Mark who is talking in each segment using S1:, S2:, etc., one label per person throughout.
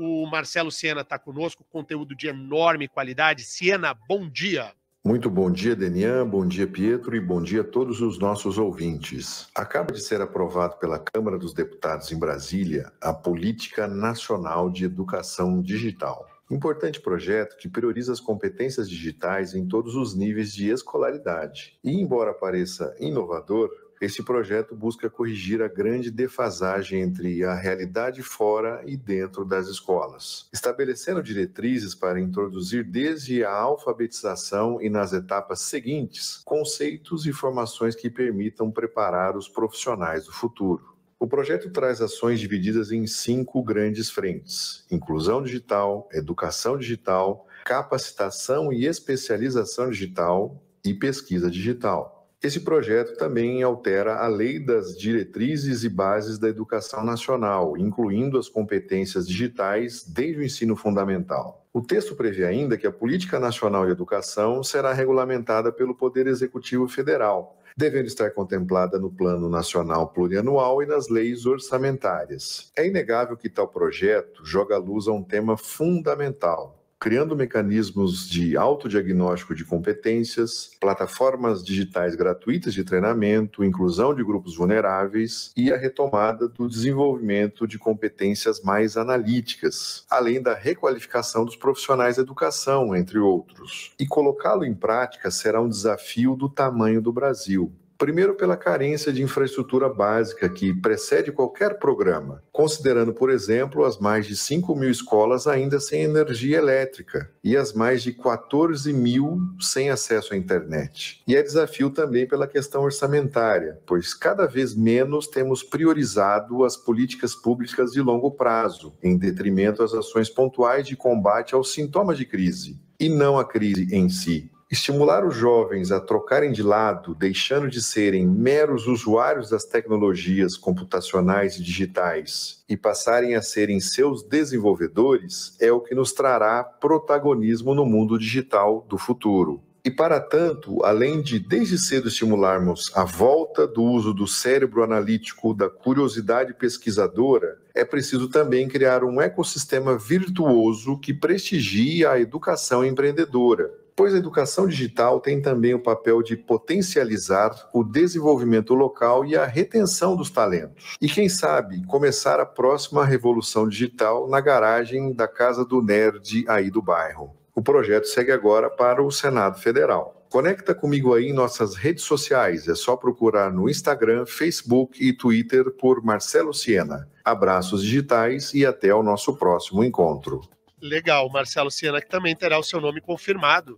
S1: O Marcelo Siena está conosco, conteúdo de enorme qualidade. Siena, bom dia.
S2: Muito bom dia, Denian, bom dia, Pietro, e bom dia a todos os nossos ouvintes. Acaba de ser aprovado pela Câmara dos Deputados em Brasília a Política Nacional de Educação Digital. Importante projeto que prioriza as competências digitais em todos os níveis de escolaridade. E, embora pareça inovador, esse projeto busca corrigir a grande defasagem entre a realidade fora e dentro das escolas, estabelecendo diretrizes para introduzir desde a alfabetização e nas etapas seguintes conceitos e formações que permitam preparar os profissionais do futuro. O projeto traz ações divididas em cinco grandes frentes: inclusão digital, educação digital, capacitação e especialização digital e pesquisa digital. Esse projeto também altera a Lei das Diretrizes e Bases da Educação Nacional, incluindo as competências digitais desde o ensino fundamental. O texto prevê ainda que a Política Nacional de Educação será regulamentada pelo Poder Executivo Federal, devendo estar contemplada no Plano Nacional Plurianual e nas leis orçamentárias. É inegável que tal projeto joga luz a um tema fundamental, criando mecanismos de autodiagnóstico de competências, plataformas digitais gratuitas de treinamento, inclusão de grupos vulneráveis e a retomada do desenvolvimento de competências mais analíticas, além da requalificação dos profissionais da educação, entre outros. E colocá-lo em prática será um desafio do tamanho do Brasil. Primeiro, pela carência de infraestrutura básica que precede qualquer programa, considerando, por exemplo, as mais de 5 mil escolas ainda sem energia elétrica e as mais de 14 mil sem acesso à internet. E é desafio também pela questão orçamentária, pois cada vez menos temos priorizado as políticas públicas de longo prazo, em detrimento às ações pontuais de combate aos sintomas de crise, e não à crise em si. Estimular os jovens a trocarem de lado, deixando de serem meros usuários das tecnologias computacionais e digitais e passarem a serem seus desenvolvedores é o que nos trará protagonismo no mundo digital do futuro. E para tanto, além de desde cedo estimularmos a volta do uso do cérebro analítico, da curiosidade pesquisadora, é preciso também criar um ecossistema virtuoso que prestigie a educação empreendedora, Pois a educação digital tem também o papel de potencializar o desenvolvimento local e a retenção dos talentos. E quem sabe começar a próxima revolução digital na garagem da casa do nerd aí do bairro. O projeto segue agora para o Senado Federal. Conecta comigo aí em nossas redes sociais. É só procurar no Instagram, Facebook e Twitter por Marcelo Siena. Abraços digitais e até o nosso próximo encontro.
S1: Legal, Marcelo Siena que também terá o seu nome confirmado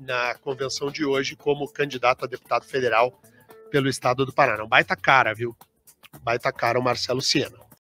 S1: na convenção de hoje como candidato a deputado federal pelo estado do Paraná. É um baita cara, viu? baita cara o Marcelo Siena.